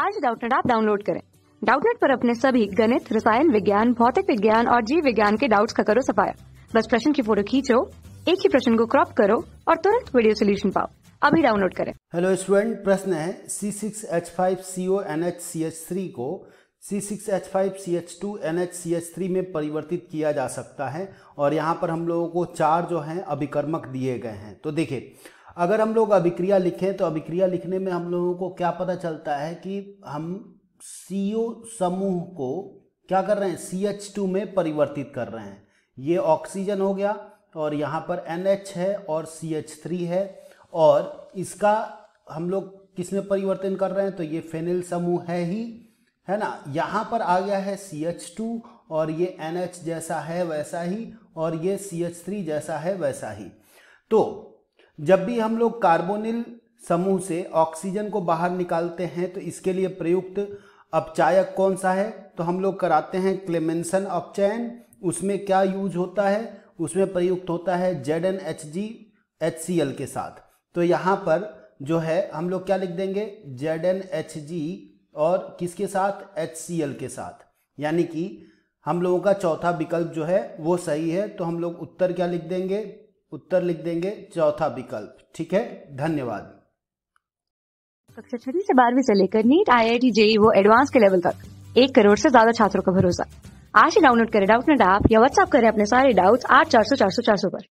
आज डाउटनेट आप डाउनलोड करें डाउटनेट पर अपने सभी गणित रसायन विज्ञान भौतिक विज्ञान और जीव विज्ञान के डाउट्स का करो सफाया बस प्रश्न की फोटो खींचो एक ही प्रश्न को क्रॉप करो और तुरंत वीडियो सोल्यूशन पाओ अभी डाउनलोड करें हेलो स्टूडेंट प्रश्न है C six H five C O N H C H three को C six H five C H two N H C H three में परिवर्तित किया जा सकता है और यहाँ पर हम लोगों को चार जो हैं अभिकर्मक दिए गए हैं तो देखिए अगर हम लोग अभिक्रिया लिखें तो अभिक्रिया लिखने में हम लोगों को क्या पता चलता है कि हम सी समूह को क्या कर रहे हैं सी एच टू में परिवर्तित कर रहे हैं ये ऑक्सीजन हो गया और यहाँ पर एन एच है और सी एच थ्री है और इसका हम लोग किस में परिवर्तन कर रहे हैं तो ये फेनिल समूह है ही है ना यहाँ पर आ गया है सी एच टू और ये एन एच जैसा है वैसा ही और ये सी एच थ्री जैसा है वैसा ही तो जब भी हम लोग कार्बोनिल समूह से ऑक्सीजन को बाहर निकालते हैं तो इसके लिए प्रयुक्त अपचायक कौन सा है तो हम लोग कराते हैं क्लेमेंसन अपचयन उसमें क्या यूज होता है उसमें प्रयुक्त होता है Z N H G H C L के साथ तो यहाँ पर जो है हम लोग क्या लिख देंगे जेड एन एच जी और किसके साथ एच सी एल के साथ यानी कि हम लोगों का चौथा विकल्प जो है वो सही है तो हम लोग उत्तर क्या लिख देंगे उत्तर लिख देंगे चौथा विकल्प ठीक है धन्यवाद कक्षा छठी से बारहवीं से लेकर NEET I I T JEE वो एडवांस के लेवल तक एक करोड़ से ज्यादा छात्रों का भरोसा आज ही डाउनलोड करें डाउट नेट ऐप या व्हाट्सएप करें अपने सारे डाउट्स आठ चार सौ चार सौ चार सौ पर